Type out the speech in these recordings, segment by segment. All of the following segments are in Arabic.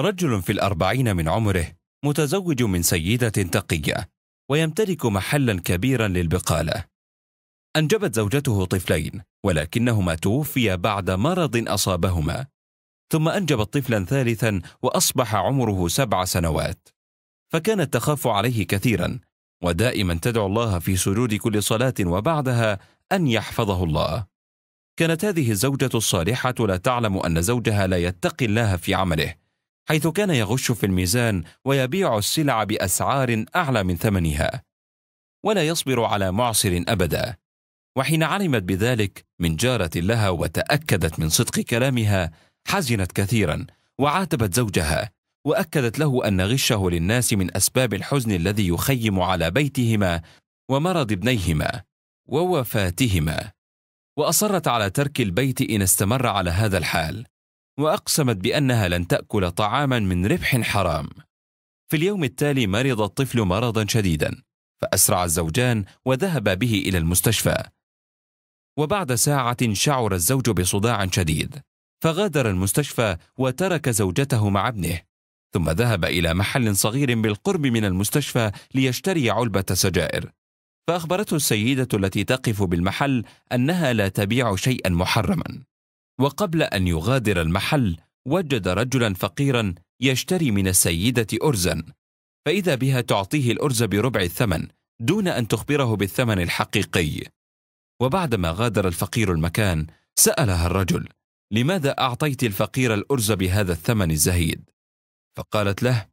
رجل في الأربعين من عمره متزوج من سيدة تقية ويمتلك محلا كبيرا للبقالة أنجبت زوجته طفلين ولكنهما توفيا بعد مرض أصابهما ثم أنجبت طفلا ثالثا وأصبح عمره سبع سنوات فكانت تخاف عليه كثيرا ودائما تدعو الله في سجود كل صلاة وبعدها أن يحفظه الله كانت هذه الزوجة الصالحة لا تعلم أن زوجها لا يتقي الله في عمله حيث كان يغش في الميزان ويبيع السلع باسعار اعلى من ثمنها ولا يصبر على معسر ابدا وحين علمت بذلك من جاره لها وتاكدت من صدق كلامها حزنت كثيرا وعاتبت زوجها واكدت له ان غشه للناس من اسباب الحزن الذي يخيم على بيتهما ومرض ابنيهما ووفاتهما واصرت على ترك البيت ان استمر على هذا الحال واقسمت بانها لن تاكل طعاما من ربح حرام في اليوم التالي مرض الطفل مرضا شديدا فاسرع الزوجان وذهبا به الى المستشفى وبعد ساعه شعر الزوج بصداع شديد فغادر المستشفى وترك زوجته مع ابنه ثم ذهب الى محل صغير بالقرب من المستشفى ليشتري علبه سجائر فاخبرته السيده التي تقف بالمحل انها لا تبيع شيئا محرما وقبل أن يغادر المحل وجد رجلا فقيرا يشتري من السيدة أرزا فإذا بها تعطيه الأرز بربع الثمن دون أن تخبره بالثمن الحقيقي وبعدما غادر الفقير المكان سألها الرجل لماذا أعطيت الفقير الأرز بهذا الثمن الزهيد؟ فقالت له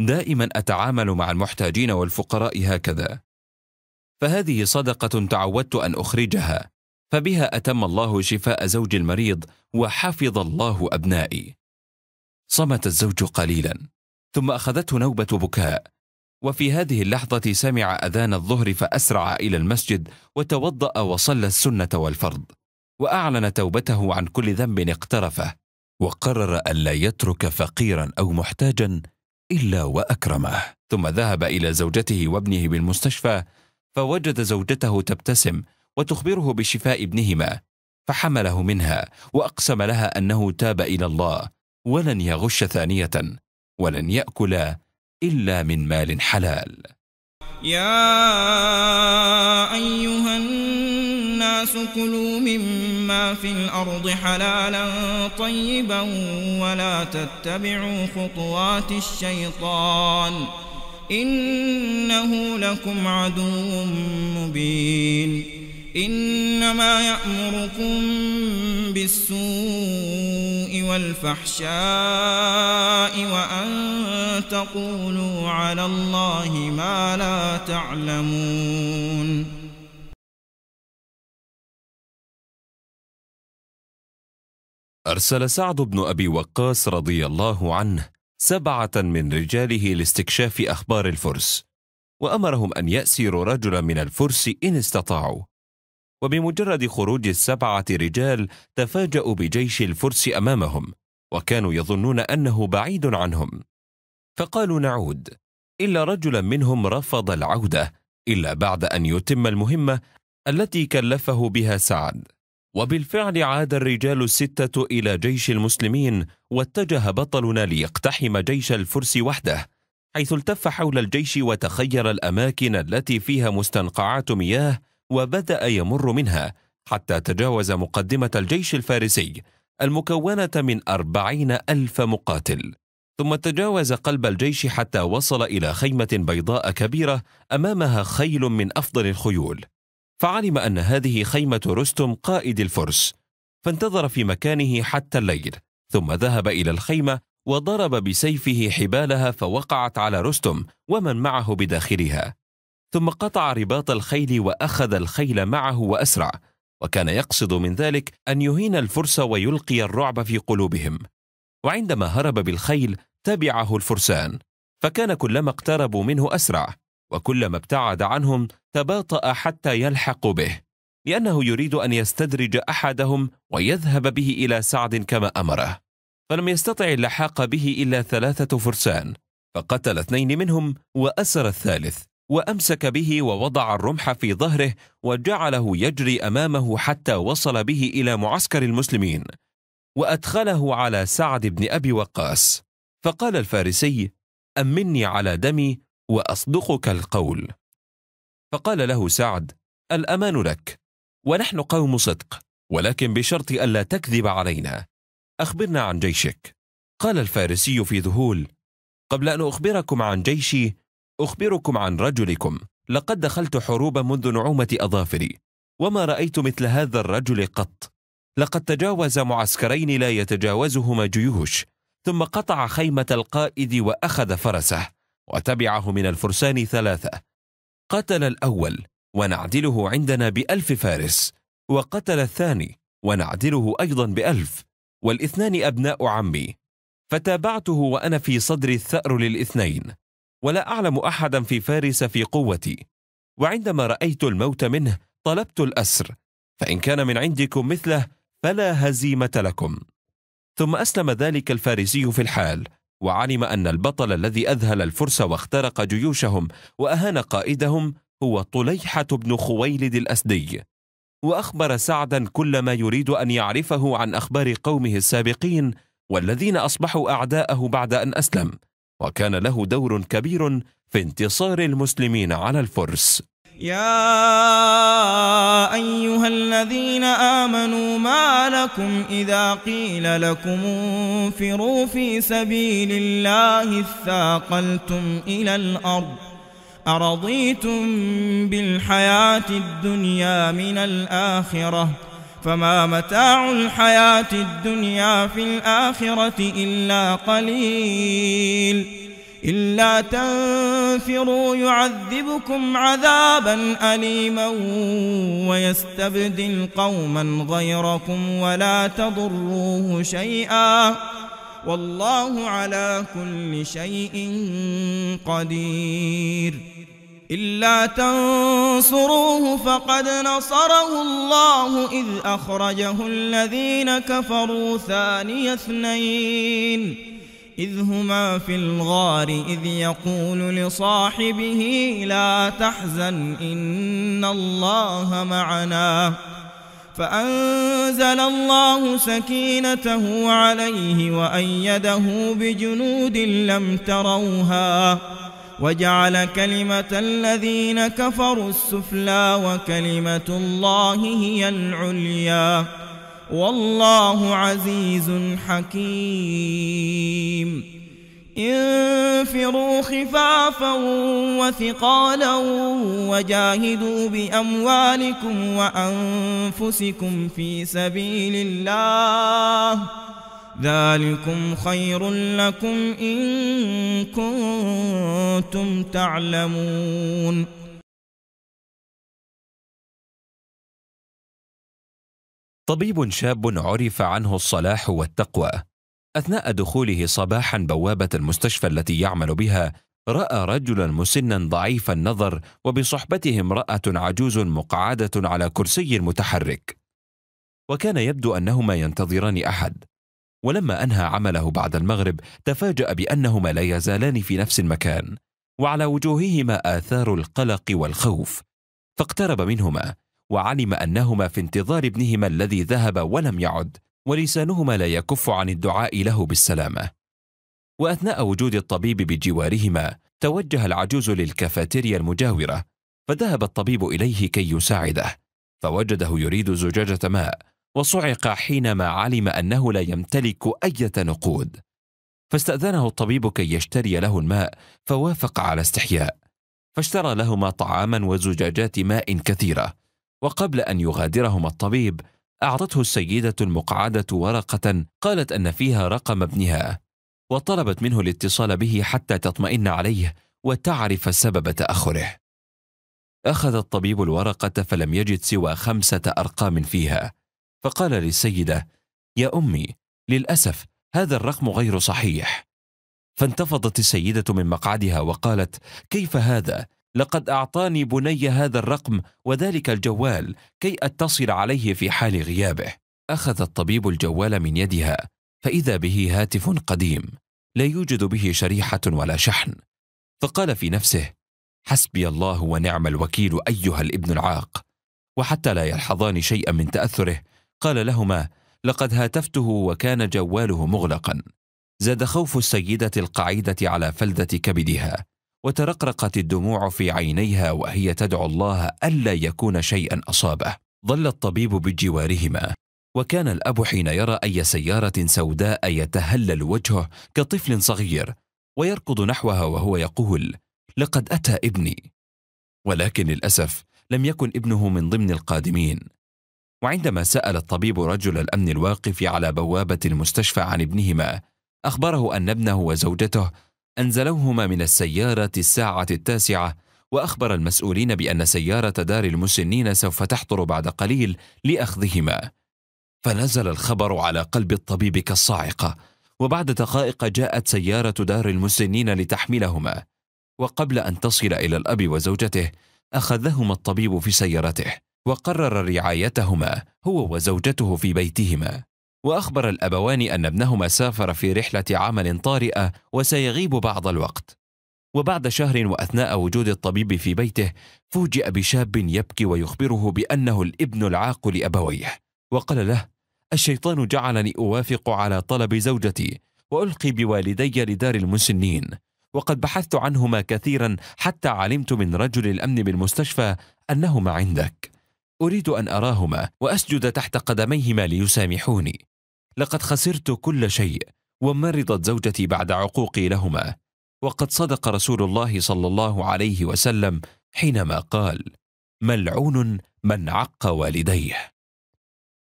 دائما أتعامل مع المحتاجين والفقراء هكذا فهذه صدقة تعودت أن أخرجها فبها أتم الله شفاء زوج المريض وحفظ الله أبنائي صمت الزوج قليلا ثم أخذته نوبة بكاء وفي هذه اللحظة سمع أذان الظهر فأسرع إلى المسجد وتوضأ وصلى السنة والفرض وأعلن توبته عن كل ذنب اقترفه وقرر ألا يترك فقيرا أو محتاجا إلا وأكرمه ثم ذهب إلى زوجته وابنه بالمستشفى فوجد زوجته تبتسم وتخبره بشفاء ابنهما فحمله منها واقسم لها انه تاب الى الله ولن يغش ثانيه ولن ياكل الا من مال حلال يا ايها الناس كلوا مما في الارض حلالا طيبا ولا تتبعوا خطوات الشيطان انه لكم عدو مبين إنما يأمركم بالسوء والفحشاء وأن تقولوا على الله ما لا تعلمون أرسل سعد بن أبي وقاص رضي الله عنه سبعة من رجاله لاستكشاف أخبار الفرس وأمرهم أن يأسروا رجلا من الفرس إن استطاعوا وبمجرد خروج السبعة رجال تفاجأوا بجيش الفرس أمامهم وكانوا يظنون أنه بعيد عنهم فقالوا نعود إلا رجلا منهم رفض العودة إلا بعد أن يتم المهمة التي كلفه بها سعد وبالفعل عاد الرجال الستة إلى جيش المسلمين واتجه بطلنا ليقتحم جيش الفرس وحده حيث التف حول الجيش وتخير الأماكن التي فيها مستنقعات مياه وبدأ يمر منها حتى تجاوز مقدمة الجيش الفارسي المكونة من أربعين ألف مقاتل ثم تجاوز قلب الجيش حتى وصل إلى خيمة بيضاء كبيرة أمامها خيل من أفضل الخيول فعلم أن هذه خيمة رستم قائد الفرس فانتظر في مكانه حتى الليل ثم ذهب إلى الخيمة وضرب بسيفه حبالها فوقعت على رستم ومن معه بداخلها ثم قطع رباط الخيل واخذ الخيل معه واسرع وكان يقصد من ذلك ان يهين الفرس ويلقي الرعب في قلوبهم وعندما هرب بالخيل تبعه الفرسان فكان كلما اقتربوا منه اسرع وكلما ابتعد عنهم تباطا حتى يلحق به لانه يريد ان يستدرج احدهم ويذهب به الى سعد كما امره فلم يستطع اللحاق به الا ثلاثه فرسان فقتل اثنين منهم واسر الثالث وامسك به ووضع الرمح في ظهره وجعله يجري امامه حتى وصل به الى معسكر المسلمين وادخله على سعد بن ابي وقاص فقال الفارسي امني على دمي واصدقك القول فقال له سعد الامان لك ونحن قوم صدق ولكن بشرط الا تكذب علينا اخبرنا عن جيشك قال الفارسي في ذهول قبل ان اخبركم عن جيشي أخبركم عن رجلكم لقد دخلت حروب منذ نعومة أظافري وما رأيت مثل هذا الرجل قط لقد تجاوز معسكرين لا يتجاوزهما جيوش ثم قطع خيمة القائد وأخذ فرسه وتبعه من الفرسان ثلاثة قتل الأول ونعدله عندنا بألف فارس وقتل الثاني ونعدله أيضا بألف والاثنان أبناء عمي فتابعته وأنا في صدر الثأر للاثنين ولا اعلم احدا في فارس في قوتي وعندما رايت الموت منه طلبت الاسر فان كان من عندكم مثله فلا هزيمه لكم ثم اسلم ذلك الفارسي في الحال وعلم ان البطل الذي اذهل الفرس واخترق جيوشهم واهان قائدهم هو طليحه بن خويلد الاسدي واخبر سعدا كل ما يريد ان يعرفه عن اخبار قومه السابقين والذين اصبحوا اعداءه بعد ان اسلم وكان له دور كبير في انتصار المسلمين على الفرس يا أيها الذين آمنوا ما لكم إذا قيل لكم انفروا في سبيل الله اثاقلتم إلى الأرض أرضيتم بالحياة الدنيا من الآخرة فما متاع الحياة الدنيا في الآخرة إلا قليل إلا تنفروا يعذبكم عذابا أليما ويستبدل قوما غيركم ولا تضروه شيئا والله على كل شيء قدير إلا تنصروه فقد نصره الله إذ أخرجه الذين كفروا ثاني اثنين إذ هما في الغار إذ يقول لصاحبه لا تحزن إن الله معنا فأنزل الله سكينته عليه وأيده بجنود لم تروها وجعل كلمة الذين كفروا السفلى وكلمة الله هي العليا والله عزيز حكيم انفروا خفافا وثقالا وجاهدوا بأموالكم وأنفسكم في سبيل الله ذلكم خير لكم إن كنتم تعلمون طبيب شاب عرف عنه الصلاح والتقوى أثناء دخوله صباحا بوابة المستشفى التي يعمل بها رأى رجلا مسنا ضعيف النظر وبصحبته امرأة عجوز مقعدة على كرسي متحرك وكان يبدو أنهما ينتظران أحد ولما أنهى عمله بعد المغرب تفاجأ بأنهما لا يزالان في نفس المكان وعلى وجوههما آثار القلق والخوف فاقترب منهما وعلم أنهما في انتظار ابنهما الذي ذهب ولم يعد ولسانهما لا يكف عن الدعاء له بالسلامة وأثناء وجود الطبيب بجوارهما توجه العجوز للكافاتيريا المجاورة فذهب الطبيب إليه كي يساعده فوجده يريد زجاجة ماء وصعق حينما علم انه لا يمتلك اية نقود فاستاذنه الطبيب كي يشتري له الماء فوافق على استحياء فاشترى لهما طعاما وزجاجات ماء كثيره وقبل ان يغادرهما الطبيب اعطته السيده المقعده ورقه قالت ان فيها رقم ابنها وطلبت منه الاتصال به حتى تطمئن عليه وتعرف سبب تاخره اخذ الطبيب الورقه فلم يجد سوى خمسه ارقام فيها فقال للسيدة يا أمي للأسف هذا الرقم غير صحيح فانتفضت السيدة من مقعدها وقالت كيف هذا؟ لقد أعطاني بني هذا الرقم وذلك الجوال كي أتصل عليه في حال غيابه أخذ الطبيب الجوال من يدها فإذا به هاتف قديم لا يوجد به شريحة ولا شحن فقال في نفسه حسبي الله ونعم الوكيل أيها الابن العاق وحتى لا يلحظان شيئا من تأثره قال لهما لقد هاتفته وكان جواله مغلقا زاد خوف السيده القعيده على فلذه كبدها وترقرقت الدموع في عينيها وهي تدعو الله الا يكون شيئا اصابه ظل الطبيب بجوارهما وكان الاب حين يرى اي سياره سوداء يتهلل وجهه كطفل صغير ويركض نحوها وهو يقول لقد اتى ابني ولكن للاسف لم يكن ابنه من ضمن القادمين وعندما سأل الطبيب رجل الأمن الواقف على بوابة المستشفى عن ابنهما أخبره أن ابنه وزوجته أنزلوهما من السيارة الساعة التاسعة وأخبر المسؤولين بأن سيارة دار المسنين سوف تحضر بعد قليل لأخذهما فنزل الخبر على قلب الطبيب كالصاعقة وبعد دقائق جاءت سيارة دار المسنين لتحملهما وقبل أن تصل إلى الأب وزوجته أخذهما الطبيب في سيارته وقرر رعايتهما هو وزوجته في بيتهما واخبر الابوان ان ابنهما سافر في رحله عمل طارئه وسيغيب بعض الوقت وبعد شهر واثناء وجود الطبيب في بيته فوجئ بشاب يبكي ويخبره بانه الابن العاق لابويه وقال له الشيطان جعلني اوافق على طلب زوجتي والقي بوالدي لدار المسنين وقد بحثت عنهما كثيرا حتى علمت من رجل الامن بالمستشفى انهما عندك أريد أن أراهما وأسجد تحت قدميهما ليسامحوني. لقد خسرت كل شيء، ومرضت زوجتي بعد عقوقي لهما، وقد صدق رسول الله صلى الله عليه وسلم حينما قال: ملعون من عق والديه.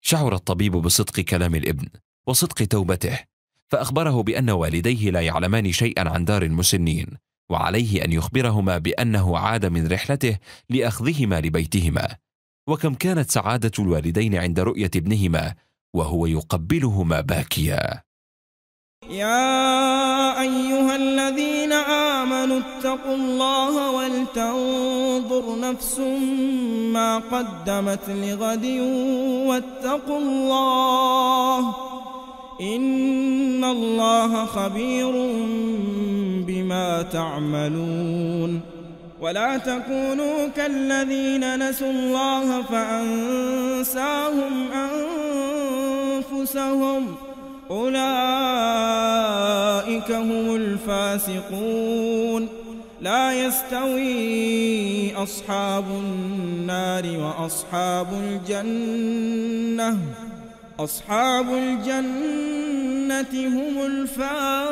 شعر الطبيب بصدق كلام الابن، وصدق توبته، فأخبره بأن والديه لا يعلمان شيئا عن دار المسنين، وعليه أن يخبرهما بأنه عاد من رحلته لأخذهما لبيتهما، وكم كانت سعاده الوالدين عند رؤيه ابنهما وهو يقبلهما باكيا يا ايها الذين امنوا اتقوا الله ولتنظر نفس ما قدمت لغد واتقوا الله ان الله خبير بما تعملون ولا تكونوا كالذين نسوا الله فأنساهم أنفسهم أولئك هم الفاسقون لا يستوي أصحاب النار وأصحاب الجنة أصحاب الجنة هم الفاسقون